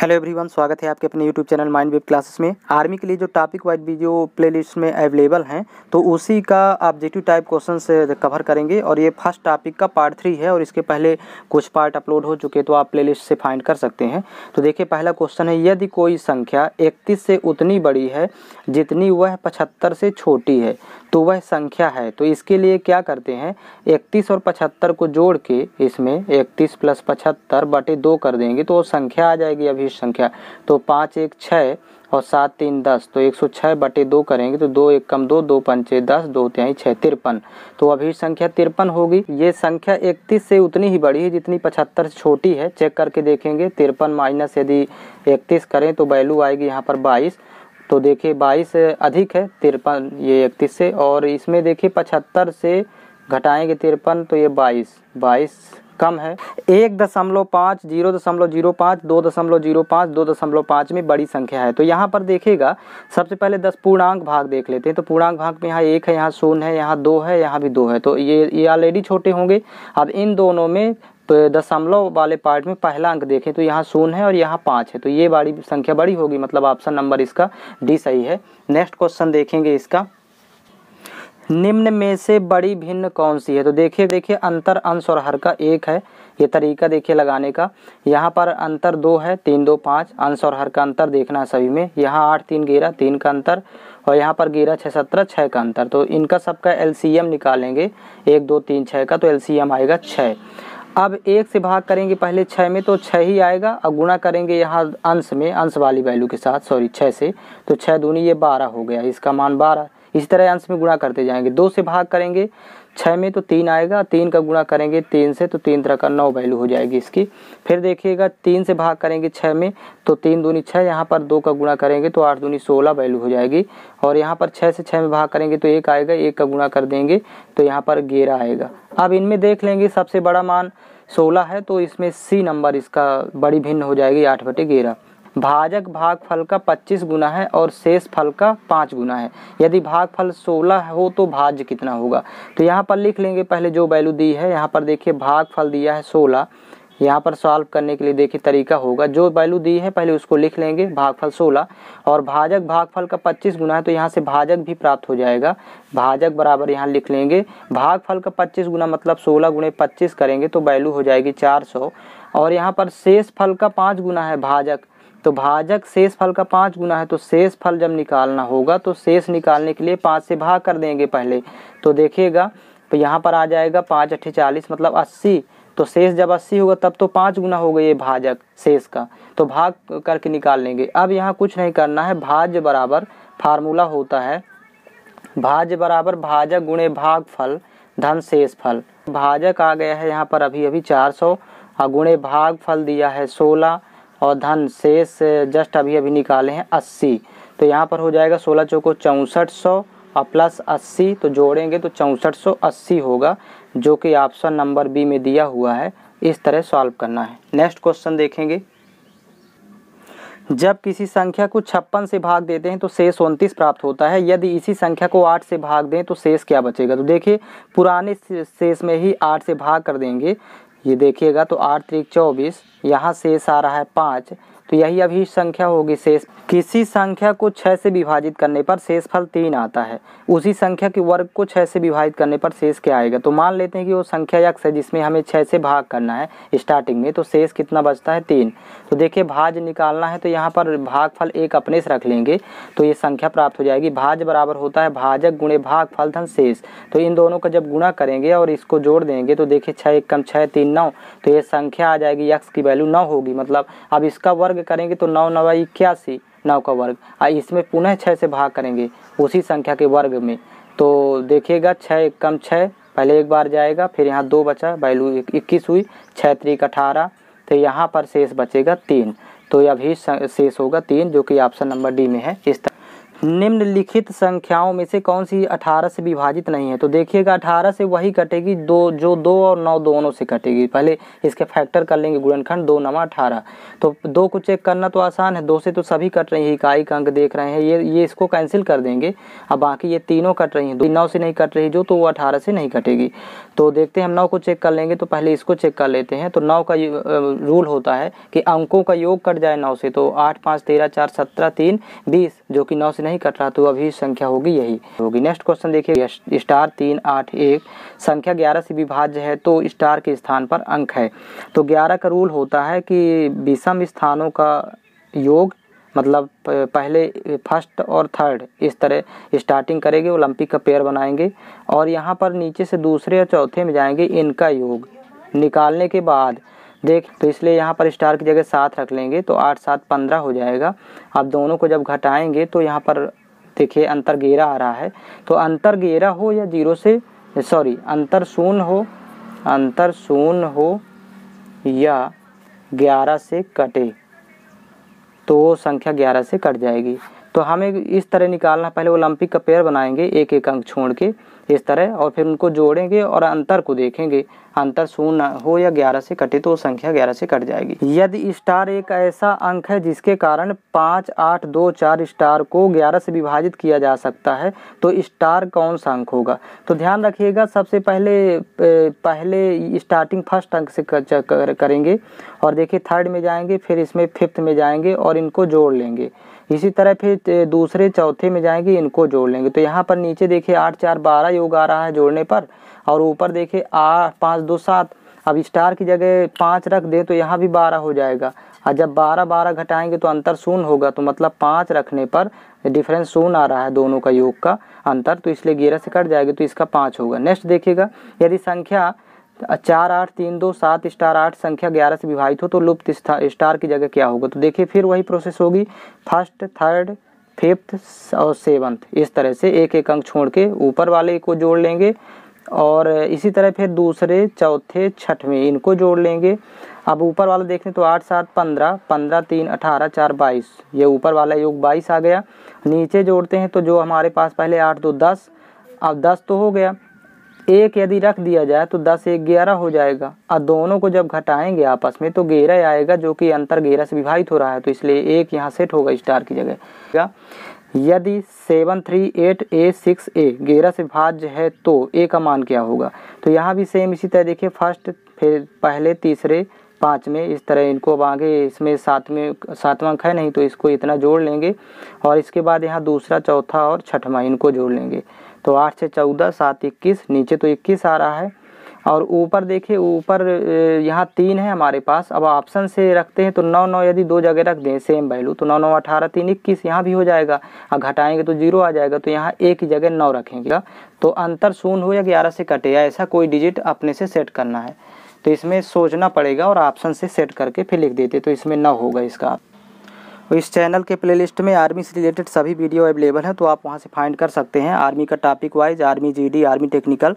hello everyone स्वागत है आपके अपने YouTube channel mind web classes में आर्मी के लिए जो टॉपिक वाइज वीडियो प्लेलिस्ट में अवेलेबल हैं तो उसी का ऑब्जेक्टिव टाइप क्वेश्चन से कवर करेंगे और ये फर्स्ट टॉपिक का पार्ट थ्री है और इसके पहले कुछ पार्ट अपलोड हो चुके तो आप प्लेलिस्ट से फाइंड कर सकते हैं तो देखिए पहला क्वेश्चन है यदि कोई संख्या इकतीस से उतनी बड़ी है जितनी वह पचहत्तर से छोटी है तो वह संख्या है तो इसके लिए क्या करते हैं इकतीस और पचहत्तर को जोड़ के इसमें इकतीस प्लस पचहत्तर बटे दो कर देंगे तो वो संख्या आ जाएगी अभी विशेष संख्या तो पाँच एक छः और सात तीन दस तो एक सौ छः बटे दो करेंगे तो दो एक कम दो दो पंचे दस दो त्याई छः तिरपन तो अभी संख्या तिरपन होगी ये संख्या इकतीस से उतनी ही बड़ी है जितनी पचहत्तर से छोटी है चेक करके देखेंगे तिरपन माइनस यदि इकतीस करें तो वैल्यू आएगी यहाँ पर बाईस तो देखिए बाईस अधिक है तिरपन ये इकतीस से और इसमें देखिए पचहत्तर से घटाएंगे तिरपन तो ये बाईस बाईस कम है एक दशमलव पाँच जीरो दशमलव जीरो पाँच दो दशमलव जीरो पाँच दो दशमलव पाँच में बड़ी संख्या है तो यहाँ पर देखेगा सबसे पहले दस पूर्णांक भाग देख लेते हैं तो पूर्णांक भाग में यहाँ एक है यहाँ शून्य है यहाँ दो है यहाँ भी दो है तो ये ये ऑलरेडी छोटे होंगे अब इन दोनों में दशमलव वाले पार्ट में पहला अंक देखें तो यहाँ शून्य है और यहाँ पाँच है तो ये बड़ी संख्या बड़ी होगी मतलब ऑप्शन नंबर इसका डी सही है नेक्स्ट क्वेश्चन देखेंगे इसका निम्न में से बड़ी भिन्न कौन सी है तो देखिए देखिए अंतर अंश और हर का एक है ये तरीका देखिए लगाने का यहाँ पर अंतर दो है तीन दो पाँच अंश और हर का अंतर देखना है सभी में यहाँ आठ तीन गेरा तीन का अंतर और यहाँ पर गेरा छः सत्रह छः का अंतर तो इनका सबका एम निकालेंगे एक दो तीन छः का तो एम आएगा छः अब एक से भाग करेंगे पहले छः में तो छः ही आएगा अब गुणा करेंगे यहाँ अंश में अंश वाली वैल्यू के साथ सॉरी छः से तो छः दूनी ये बारह हो गया इसका मान बारह इसी तरह अंश में गुणा करते जाएंगे दो से भाग करेंगे छः में तो तीन आएगा तीन का गुणा करेंगे तीन से तो तीन तरह का नौ वैल्यू हो जाएगी इसकी फिर देखिएगा तीन से भाग करेंगे छः में तो तीन दूनी छः यहाँ पर दो का गुणा करेंगे तो आठ दूनी सोलह वैल्यू हो जाएगी और यहाँ पर छः से छः में भाग करेंगे तो एक आएगा एक का गुणा कर देंगे तो यहाँ पर ग्यारह आएगा अब इनमें देख लेंगे सबसे बड़ा मान सोलह है तो इसमें सी नंबर इसका बड़ी भिन्न हो जाएगी आठ बटे ग्यारह भाजक भागफल का 25 गुना है और शेष फल का पाँच गुना है यदि भागफल 16 हो तो भाज्य कितना होगा तो यहाँ पर लिख लेंगे पहले जो वैल्यू दी है यहाँ पर देखिए फल दिया है 16 यहाँ पर सॉल्व करने के लिए देखिए तरीका होगा जो वैल्यू दी है पहले उसको लिख लेंगे भागफल 16 और भाजक भागफल का 25 गुना है तो यहाँ से भाजक भी प्राप्त हो जाएगा भाजक बराबर यहाँ लिख लेंगे भागफल का 25 गुना मतलब 16 गुणे पच्चीस करेंगे तो वैल्यू हो जाएगी 400 और यहाँ पर शेष फल का पाँच गुना है भाजक तो भाजक शेष फल का पाँच गुना है तो शेष फल जब निकालना होगा तो शेष निकालने के लिए पाँच से भाग कर देंगे पहले तो देखिएगा तो यहाँ पर आ जाएगा पाँच अट्ठे चालीस मतलब अस्सी तो शेष जब अस्सी होगा तब तो पाँच गुना हो गई ये भाजक शेष का तो भाग करके निकाल लेंगे अब यहाँ कुछ नहीं करना है भाज्य बराबर फार्मूला होता है भाज्य बराबर भाजक गुणे भाग फल धन शेष फल भाजक आ गया है यहाँ पर अभी अभी चार सौ गुणे भाग फल दिया है सोलह और धन शेष जस्ट अभी अभी निकाले हैं अस्सी तो यहाँ पर हो जाएगा सोलह चौको चौंसठ सौ और प्लस अस्सी तो जोड़ेंगे तो चौंसठ सौ अस्सी होगा जो कि ऑप्शन नंबर बी में दिया हुआ है इस तरह सॉल्व करना है नेक्स्ट क्वेश्चन देखेंगे जब किसी संख्या को छप्पन से भाग देते हैं तो शेष उनतीस प्राप्त होता है यदि इसी संख्या को आठ से भाग दें तो शेष क्या बचेगा तो देखिए पुराने शेष में ही आठ से भाग कर देंगे ये देखिएगा तो आठ तरीक चौबीस यहाँ शेष आ रहा है पाँच तो यही अभी संख्या होगी शेष किसी संख्या को छः से विभाजित करने पर शेषफल तीन आता है उसी संख्या के वर्ग को छः से विभाजित करने पर शेष क्या आएगा तो मान लेते हैं कि वो संख्या यक्ष है जिसमें हमें छः से भाग करना है स्टार्टिंग में तो शेष कितना बचता है तीन तो देखिए भाज निकालना है तो यहाँ पर भाग फल एक अपने से रख लेंगे तो ये संख्या प्राप्त हो जाएगी भाज बराबर होता है भाजक गुणे भाग फल धन शेष तो इन दोनों का जब गुणा करेंगे और इसको जोड़ देंगे तो देखिए छः एक कम छः तीन नौ तो ये संख्या आ जाएगी यक्ष की वैल्यू नौ होगी मतलब अब इसका वर्ग वर्ग करेंगे तो नौ नवा इक्यासी नौ का वर्ग और इसमें पुनः छः से भाग करेंगे उसी संख्या के वर्ग में तो देखिएगा छः कम छः पहले एक बार जाएगा फिर यहाँ दो बचा वैल्यू इक्कीस हुई छः त्रिक अठारह तो यहाँ पर शेष बचेगा तीन तो यह भी शेष होगा तीन जो कि ऑप्शन नंबर डी में है इस तरह निम्नलिखित संख्याओं में से कौन सी 18 से विभाजित नहीं है तो देखिएगा 18 से वही कटेगी दो जो दो और नौ दोनों से कटेगी पहले इसके फैक्टर कर लेंगे गुणनखंड दो नवा अठारह तो दो को चेक करना तो आसान है दो से तो सभी कट रही है इकाई का अंक देख रहे हैं ये ये इसको कैंसिल कर देंगे अब बाकी ये तीनों कट रही हैं नौ से नहीं कट रही जो तो वो अठारह से नहीं कटेगी तो देखते हैं हम नौ को चेक कर लेंगे तो पहले इसको चेक कर लेते हैं तो नौ का रूल होता है कि अंकों का योग कट जाए नौ से तो आठ पाँच तेरह चार सत्रह तीन बीस जो कि नौ से नहीं कट रहा तो अभी संख्या होगी यही होगी नेक्स्ट क्वेश्चन देखिए स्टार तीन आठ एक संख्या ग्यारह से विभाज्य है तो स्टार के स्थान पर अंक है तो ग्यारह का रूल होता है कि विषम स्थानों का योग मतलब पहले फर्स्ट और थर्ड इस तरह स्टार्टिंग करेंगे ओलंपिक का पेयर बनाएंगे और यहाँ पर नीचे से दूसरे और चौथे में जाएंगे इनका योग निकालने के बाद देख तो इसलिए यहाँ पर स्टार की जगह सात रख लेंगे तो आठ सात पंद्रह हो जाएगा आप दोनों को जब घटाएंगे तो यहाँ पर देखिए अंतर गेरा आ रहा है तो अंतर गेरा हो या जीरो से सॉरी अंतर शून्य हो अंतर शून्य हो या ग्यारह से कटे तो वो संख्या ग्यारह से कट जाएगी तो हमें इस तरह निकालना पहले ओलंपिक का पेयर बनाएंगे एक एक अंक छोड़ के इस तरह और फिर उनको जोड़ेंगे और अंतर को देखेंगे अंतर शून्य हो या ग्यारह से कटे तो संख्या ग्यारह से कट जाएगी यदि स्टार एक ऐसा अंक है जिसके कारण पाँच आठ दो चार स्टार को ग्यारह से विभाजित किया जा सकता है तो स्टार कौन सा अंक होगा तो ध्यान रखिएगा सबसे पहले पहले स्टार्टिंग फर्स्ट अंक से करेंगे और देखिए थर्ड में जाएंगे फिर इसमें फिफ्थ में जाएंगे और इनको जोड़ लेंगे इसी तरह फिर दूसरे चौथे में जाएंगे इनको जोड़ लेंगे तो यहाँ पर नीचे देखिए आठ चार बारह योग आ रहा है जोड़ने पर और ऊपर देखिए आठ पाँच दो सात अब स्टार की जगह पाँच रख दें तो यहाँ भी बारह हो जाएगा और जब बारह बारह घटाएंगे तो अंतर शून्य होगा तो मतलब पाँच रखने पर डिफरेंस शून्य आ रहा है दोनों का योग का अंतर तो इसलिए ग्यारह से कट जाएगा तो इसका पाँच होगा नेक्स्ट देखिएगा यदि संख्या चार आठ तीन दो सात स्टार आठ संख्या ग्यारह से विभाजित हो तो लुप्त स्टार की जगह क्या होगा तो देखिए फिर वही प्रोसेस होगी फर्स्ट थर्ड फिफ्थ और सेवन्थ इस तरह से एक एक अंक छोड़ के ऊपर वाले को जोड़ लेंगे और इसी तरह फिर दूसरे चौथे छठवें इनको जोड़ लेंगे अब ऊपर वाला देखें तो आठ सात पंद्रह पंद्रह तीन अठारह चार बाईस ये ऊपर वाला योग बाईस आ गया नीचे जोड़ते हैं तो जो हमारे पास पहले आठ दो दस अब दस तो हो गया एक यदि रख दिया जाए तो दस एक ग्यारह हो जाएगा और दोनों को जब घटाएंगे आपस में तो ग्यारह आएगा जो कि अंतर ग्यारह से विभाजित हो रहा है तो इसलिए एक यहाँ सेट होगा स्टार की जगह यदि seven three eight A six A ग्यारह से भाज्य है तो ए का मान क्या होगा तो यहाँ भी सेम इसी तरह देखिए फर्स्ट फिर पहले तीसरे पाँच में इस तरह इनको अब आगे इसमें सात में सातवां अंक है नहीं तो इसको इतना जोड़ लेंगे और इसके बाद यहाँ दूसरा चौथा और छठवां इनको जोड़ लेंगे तो आठ से चौदह सात इक्कीस नीचे तो इक्कीस आ रहा है और ऊपर देखिए ऊपर यहाँ तीन है हमारे पास अब ऑप्शन से रखते हैं तो नौ नौ यदि दो जगह रख दें सेम वैल्यू तो नौ नौ अठारह तीन इक्कीस यहाँ भी हो जाएगा और घटाएंगे तो जीरो आ जाएगा तो यहाँ एक ही जगह नौ रखेंगे तो अंतर शून्य हो या ग्यारह से कटे या ऐसा कोई डिजिट अपने से सेट करना है तो इसमें सोचना पड़ेगा और ऑप्शन से सेट करके फिर लिख देते तो इसमें नौ होगा इसका तो इस चैनल के प्लेलिस्ट में आर्मी से रिलेटेड सभी वीडियो अवेलेबल हैं तो आप वहां से फाइंड कर सकते हैं आर्मी का topic wise army GD army technical